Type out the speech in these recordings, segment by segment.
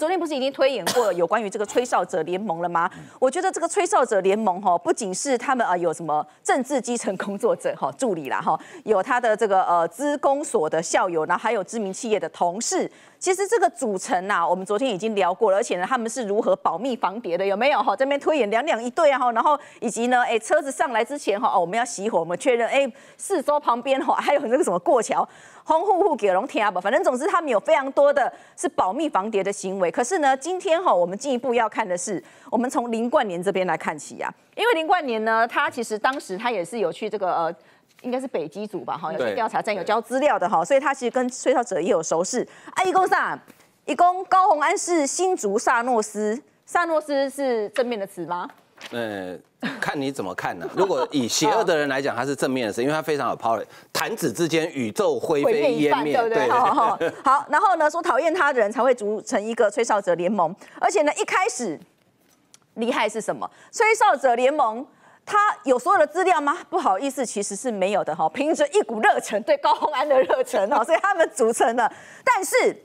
昨天不是已经推演过有关于这个吹哨者联盟了吗？我觉得这个吹哨者联盟哈，不仅是他们啊，有什么政治基层工作者哈、助理啦哈，有他的这个呃资工所的校友，然后还有知名企业的同事。其实这个组成呐，我们昨天已经聊过了，而且呢，他们是如何保密防谍的？有没有哈这边推演两两一对啊？哈，然后以及呢，哎车子上来之前哈，哦，我们要熄火我们确认哎，四周旁边哈 还有那个什么过桥轰呼呼给龙天啊吧，反正总之他们有非常多的是保密防谍的行为。可是呢，今天哈我们进一步要看的是，我们从林冠年这边来看起呀，因为林冠年呢，他其实当时他也是有去这个呃。应该是北极组吧，哈，有些调查站有交资料的哈，所以他其实跟吹哨者也有熟识。啊，一公上，一公高红安是新竹萨诺斯，萨诺斯是正面的词吗？呃，看你怎么看呢？如果以邪恶的人来讲，他是正面的词，因为他非常有 power。弹指之间宇宙灰飞烟灭，对不对？好，然后呢，说讨厌他的人才会组成一个吹哨者联盟，而且呢，一开始厉害是什么？吹哨者联盟。他有所有的资料吗？不好意思，其实是没有的哈，凭着一股热忱对高鸿安的热忱哈，所以他们组成了。但是，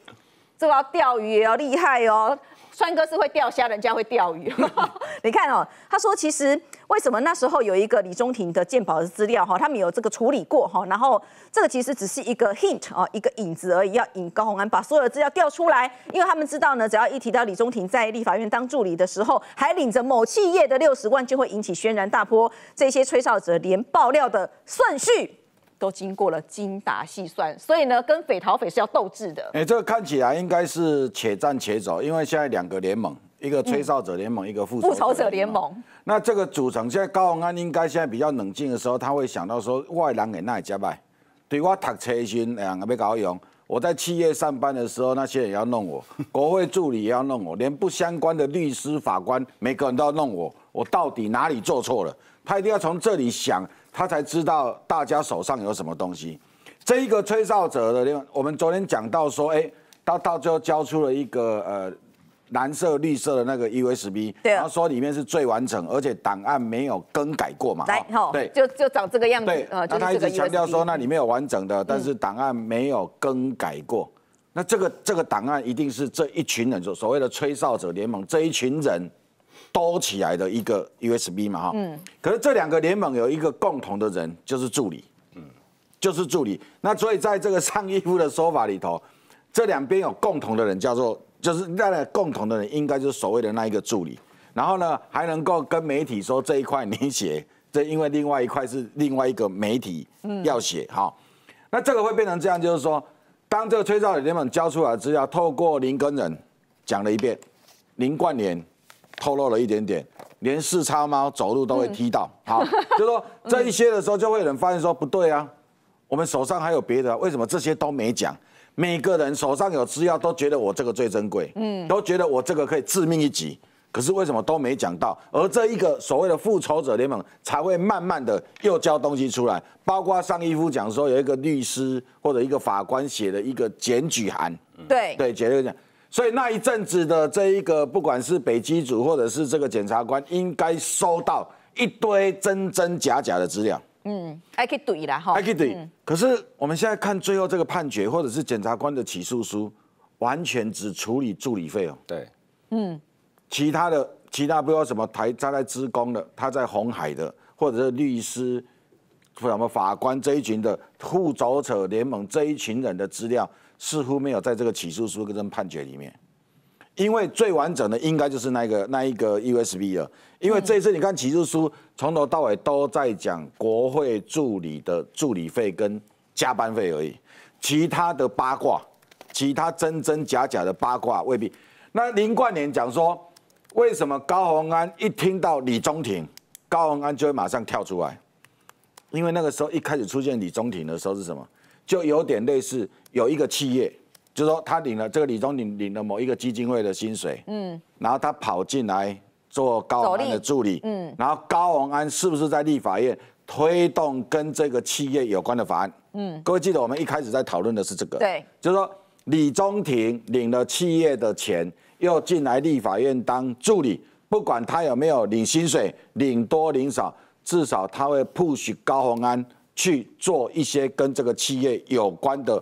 这个钓鱼也要厉害哦。川哥是会钓虾，人家会钓鱼。你看哦，他说其实为什么那时候有一个李中庭的鉴宝资料哈，他们有这个处理过哈，然后这个其实只是一个 hint 啊，一个引子而已，要引高洪安把所有的资料调出来，因为他们知道呢，只要一提到李中庭在立法院当助理的时候，还领着某企业的六十万，就会引起轩然大波。这些吹哨者连爆料的顺序。都经过了精打细算，所以呢，跟匪逃匪是要斗智的。哎，这个看起来应该是且战且走，因为现在两个联盟，一个吹哨者联盟，一个复仇者联盟。那这个组成，现在高宏安应该现在比较冷静的时候，他会想到说，外人给奈加拜，对我太差心，两个被搞用。我在企业上班的时候，那些人要弄我，国会助理也要弄我，连不相关的律师、法官、每个人都要弄我，我到底哪里做错了？他一定要从这里想。他才知道大家手上有什么东西。这一个吹哨者的我们昨天讲到说，哎，到到最后交出了一个呃蓝色、绿色的那个 USB，然后说里面是最完整，而且档案没有更改过嘛。来，对，就就长这个样子。对，那他一直强调说，那里面有完整的，但是档案没有更改过。那这个这个档案一定是这一群人所所谓的吹哨者联盟这一群人。多起来的一个 USB 嘛，哈，嗯，可是这两个联盟有一个共同的人，就是助理，嗯，就是助理。那所以在这个上衣服的说法里头，这两边有共同的人，叫做就是那共同的人应该就是所谓的那一个助理。然后呢，还能够跟媒体说这一块你写，这因为另外一块是另外一个媒体要写哈。那这个会变成这样，就是说，当这个吹哨的联盟交出来资料，透过林根人讲了一遍，林冠年。透露了一点点，连四叉猫走路都会踢到。好，就说这一些的时候，就会有人发现说不对啊，我们手上还有别的，为什么这些都没讲？每个人手上有资料都觉得我这个最珍贵，嗯，都觉得我这个可以致命一击。可是为什么都没讲到？而这一个所谓的复仇者联盟才会慢慢的又交东西出来，包括上一夫讲说有一个律师或者一个法官写了一个检举函，对，对，检举函。所以那一阵子的这一个，不管是北基组或者是这个检察官，应该收到一堆真真假假的资料。嗯，还可以对啦，哈，还可以对。可是我们现在看最后这个判决，或者是检察官的起诉书，完全只处理助理费哦。对，嗯，其他的其他，不要什么台他在职工的，他在红海的，或者是律师、什么法官这一群的护走者联盟这一群人的资料。似乎没有在这个起诉书跟判决里面，因为最完整的应该就是那个那一个 USB 了。因为这次你看起诉书从头到尾都在讲国会助理的助理费跟加班费而已，其他的八卦，其他真真假假的八卦未必。那林冠年讲说，为什么高洪安一听到李中庭，高洪安就会马上跳出来？因为那个时候一开始出现李中庭的时候是什么？就有点类似。有一个企业，就是说他领了这个李宗庭领了某一个基金会的薪水，嗯，然后他跑进来做高宏安的助理，嗯，然后高宏安是不是在立法院推动跟这个企业有关的法案？嗯，各位记得我们一开始在讨论的是这个，对，就是说李宗廷领了企业的钱，又进来立法院当助理，不管他有没有领薪水，领多领少，至少他会 push 高宏安去做一些跟这个企业有关的。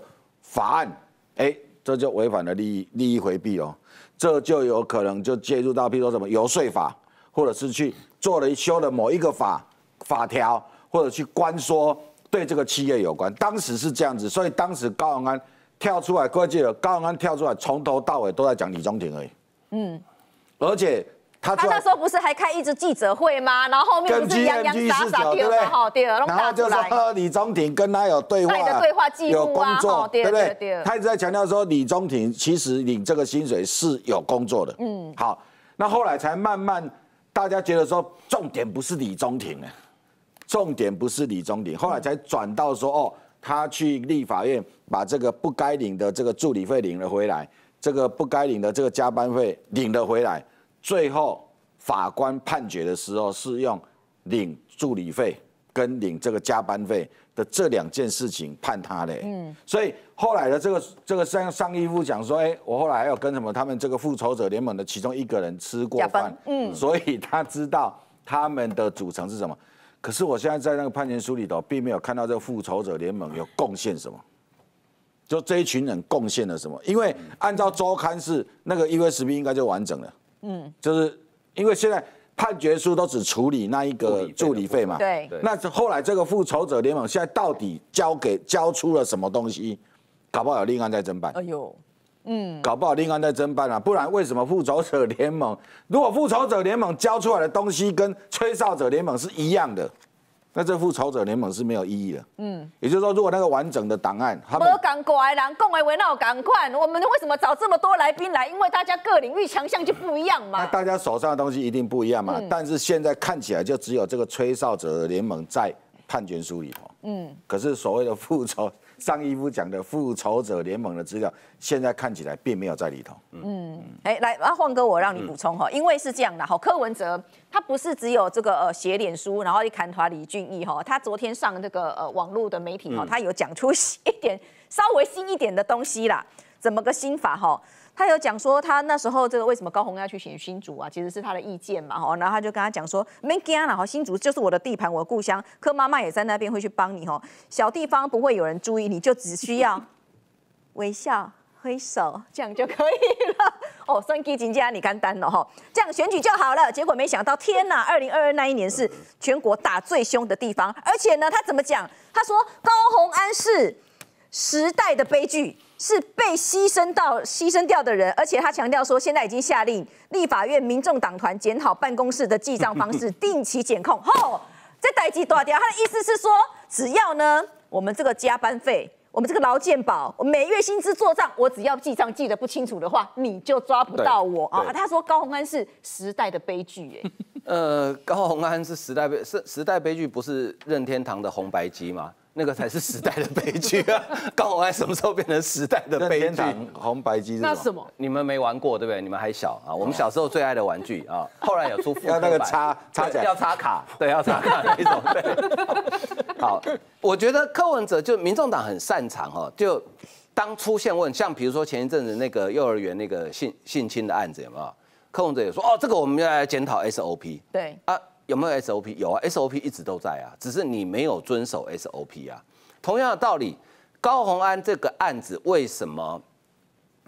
法案，哎，这就违反了利益利益回避哦，这就有可能就介入到譬如说什么游说法，或者是去做了一修的某一个法法条，或者去关说对这个企业有关，当时是这样子，所以当时高永安跳出来，各位记得高永安跳出来，从头到尾都在讲李中庭而已，嗯，而且。他那时候不是还开一支记者会吗？然后后面不是洋洋洒洒第二个好，对了，然后就说李宗廷跟他有对话，对话记有工作，对不对？他一直在强调说李宗廷其实领这个薪水是有工作的。嗯，好，那后来才慢慢大家觉得说重点不是李宗廷了，重点不是李宗廷，后来才转到说哦，他去立法院把这个不该领的这个助理费领了回来，这个不该领的这个加班费领了回来。最后法官判决的时候是用领助理费跟领这个加班费的这两件事情判他的，所以后来的这个这个上上义夫讲说，哎，我后来还有跟什么他们这个复仇者联盟的其中一个人吃过饭，嗯，所以他知道他们的组成是什么。可是我现在在那个判决书里头，并没有看到这个复仇者联盟有贡献什么，就这一群人贡献了什么？因为按照周刊是那个 u s b 应该就完整了。嗯，就是因为现在判决书都只处理那一个助理费嘛，对，那后来这个复仇者联盟现在到底交给交出了什么东西？搞不好有另案在侦办。哎呦，嗯，搞不好另案在侦办啊，不然为什么复仇者联盟如果复仇者联盟交出来的东西跟吹哨者联盟是一样的？那这复仇者联盟是没有意义的。嗯，也就是说，如果那个完整的档案，他赶快，赶快，我们为什么找这么多来宾来？因为大家各领域强项就不一样嘛。那大家手上的东西一定不一样嘛。但是现在看起来，就只有这个吹哨者联盟在判决书里头。嗯，可是所谓的复仇。上一夫讲的《复仇者联盟》的资料，现在看起来并没有在里头。嗯，哎，来阿晃哥，我让你补充哈，因为是这样的，哈，柯文哲他不是只有这个呃写脸书，然后一砍团李俊毅哈，他昨天上这个呃网络的媒体哈，他有讲出 一点稍微新一点的东西啦。怎么个新法？哈，他有讲说，他那时候这个为什么高红要去选新竹啊？其实是他的意见嘛，哈。然后他就跟他讲说 m a g g i a 呢，哈，新竹就是我的地盘，我的故乡。柯妈妈也在那边会去帮你，哈。小地方不会有人注意，你就只需要微笑挥手，这样就可以了。哦，Thank you，金家，你干单了哈。这样选举就好了。结果没想到，天哪！二零二二那一年是全国打最凶的地方，而且呢，他怎么讲？他说高红安是。时代的悲剧是被牺牲到牺牲掉的人，而且他强调说，现在已经下令立法院民众党团检讨办公室的记账方式，定期检控。吼，这代机多少他的意思是说，只要呢，我们这个加班费，我们这个劳健保，我每月薪资做账，我只要记账记得不清楚的话，你就抓不到我啊！他说高鸿安是时代的悲剧，哎，呃，高鸿安是时代悲是时代悲剧，不是任天堂的红白机吗？那个才是时代的悲剧啊！高洪安什么时候变成时代的悲剧？红白机是什么？你们没玩过对不对？你们还小啊！我们小时候最爱的玩具啊！后来有出 要那个插插要插卡对要插卡一种。对，好，我觉得柯文哲就民众党很擅长哦，就当出现问，像比如说前一阵子那个幼儿园那个性性侵的案子有没有？柯文哲也说哦，这个我们要来检讨 SOP 对啊。有没有 SOP？有啊，SOP 一直都在啊，只是你没有遵守 SOP 啊。同样的道理，高鸿安这个案子为什么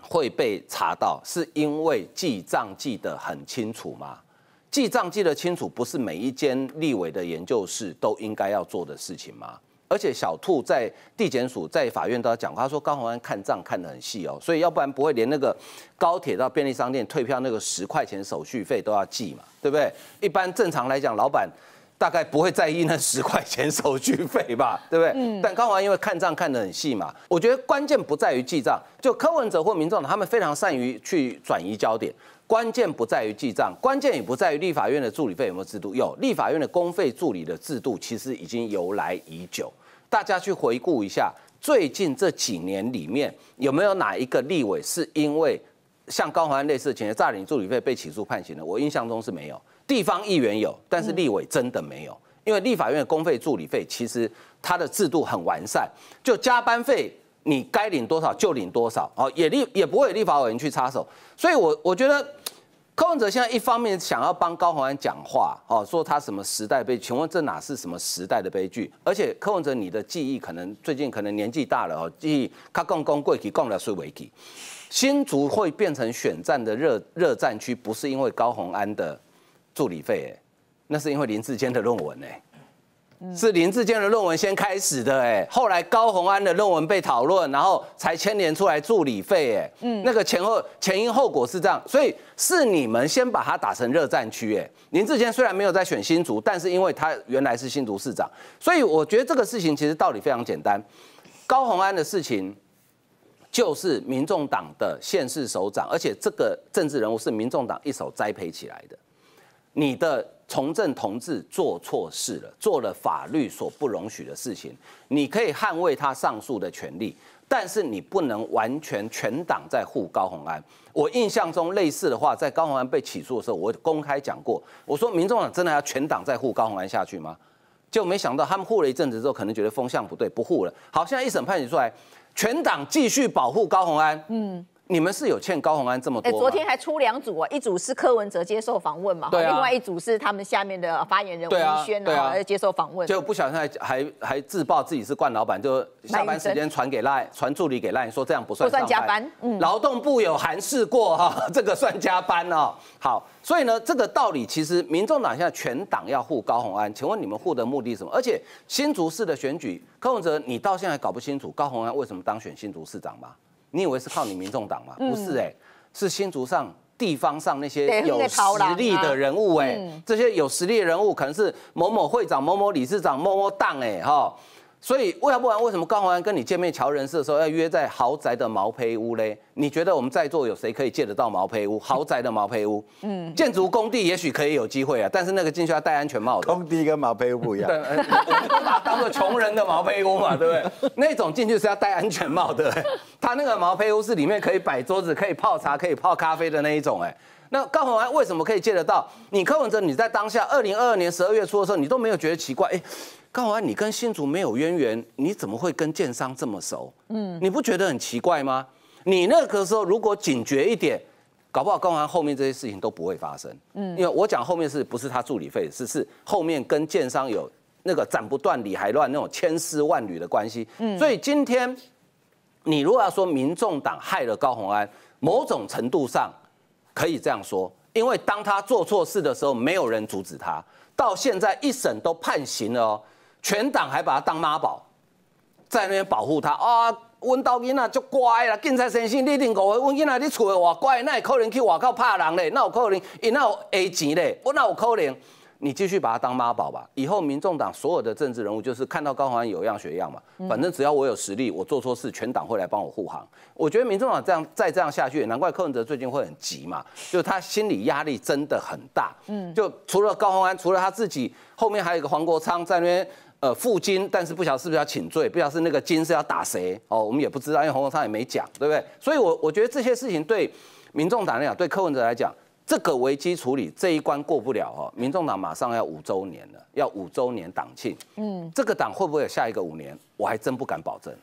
会被查到？是因为记账记得很清楚吗？记账记得清楚，不是每一间立委的研究室都应该要做的事情吗？而且小兔在地检署、在法院都要讲，他说高鸿安看账看得很细哦，所以要不然不会连那个高铁到便利商店退票那个十块钱手续费都要记嘛，对不对？一般正常来讲，老板大概不会在意那 十块钱手续费吧，对不对？但高安因为看账看得很细嘛，我觉得关键不在于记账，就柯文哲或民众他们非常善于去转移焦点。关键不在于记账，关键也不在于立法院的助理费有没有制度。有立法院的公费助理的制度，其实已经由来已久。大家去回顾一下，最近这几年里面有没有哪一个立委是因为像高宏安类似的请求诈领助理费被起诉判刑的？我印象中是没有。地方议员有，但是立委真的没有。因为立法院的公费助理费其实它的制度很完善，就加班费。你该领多少就领多少，哦，也立也不会有立法委员去插手，所以，我我觉得柯文哲现在一方面想要帮高宏安讲话，哦，说他什么时代悲，请问这哪是什么时代的悲剧？而且柯文哲你的记忆可能最近可能年纪大了哦，记忆他共工贵体共了谁为体？新竹会变成选战的热热战区，不是因为高宏安的助理费，那是因为林志坚的论文呢。是林志坚的论文先开始的，哎，后来高鸿安的论文被讨论，然后才牵连出来助理费，哎，嗯，那个前后前因后果是这样，所以是你们先把他打成热战区，哎，林志坚虽然没有在选新竹，但是因为他原来是新竹市长，所以我觉得这个事情其实道理非常简单，高鸿安的事情就是民众党的县市首长，而且这个政治人物是民众党一手栽培起来的，你的。从政同志做错事了，做了法律所不容许的事情，你可以捍卫他上诉的权利，但是你不能完全全党在护高鸿安。我印象中类似的话，在高鸿安被起诉的时候，我公开讲过，我说民众党真的要全党在护高鸿安下去吗？就没想到他们护了一阵子之后，可能觉得风向不对，不护了。好，现在一审判决出来，全党继续保护高鸿安。嗯。你们是有欠高洪安这么多？哎，昨天还出两组啊，一组是柯文哲接受访问嘛，对，另外一组是他们下面的发言人吴宜轩啊，接受访问，就不小心还还还自曝自己是冠老板，就下班时间传给赖传助理给赖，说这样不算加班，劳动部有函示过哈，这个算加班哦。好，所以呢，这个道理其实民众党现在全党要护高洪安，请问你们护的目的什么？而且新竹市的选举，柯文哲你到现在搞不清楚高洪安为什么当选新竹市长吗？你以为是靠你民众党吗？不是哎，是新竹上地方上那些有实力的人物哎，这些有实力的人物可能是某某会长、某某理事长、某某党哎哈。所以，为什不然？为什么高宏安跟你见面乔人事的时候要约在豪宅的毛坯屋嘞？你觉得我们在座有谁可以借得到毛坯屋、豪宅的毛坯屋？嗯，建筑工地也许可以有机会啊，但是那个进去要戴安全帽的。工地跟毛坯屋不一样。当做穷人的毛坯屋嘛，对不对？那种进去是要戴安全帽，的，不他那个毛坯屋是里面可以摆桌子、可以泡茶、可以泡咖啡的那一种。哎，那高宏安为什么可以借得到？你柯文哲，你在当下二零二二年十二月初的时候，你都没有觉得奇怪，哎。高宏安，你跟新竹没有渊源，你怎么会跟建商这么熟？嗯，你不觉得很奇怪吗？你那个时候如果警觉一点，搞不好高安后面这些事情都不会发生。嗯，因为我讲后面是不是他助理费，是是后面跟建商有那个斩不断理还乱那种千丝万缕的关系。嗯，所以今天你如果要说民众党害了高宏安，某种程度上可以这样说，因为当他做错事的时候，没有人阻止他，到现在一审都判刑了哦。全党还把他当妈宝，在那边保护他啊！我到囡仔就乖啦，警察先生，你一定给我囡仔在你厝外乖，那可能去外口怕人嘞，那可能因那有钱嘞，我那可能你继续把他当妈宝吧。以后民众党所有的政治人物就是看到高宏安有样学样嘛，反正只要我有实力，我做错事，全党会来帮我护航。我觉得民众党这样再这样下去，难怪柯文哲最近会很急嘛，就他心理压力真的很大。嗯，就除了高宏安，除了他自己，后面还有一个黄国昌在那边。呃，付金，但是不晓得是不是要请罪，不晓得是那个金是要打谁哦，我们也不知道，因为洪国昌也没讲，对不对？所以，我我觉得这些事情对民众党来讲，对柯文哲来讲，这个危机处理这一关过不了哦，民众党马上要五周年了，要五周年党庆，嗯，这个党会不会有下一个五年，我还真不敢保证。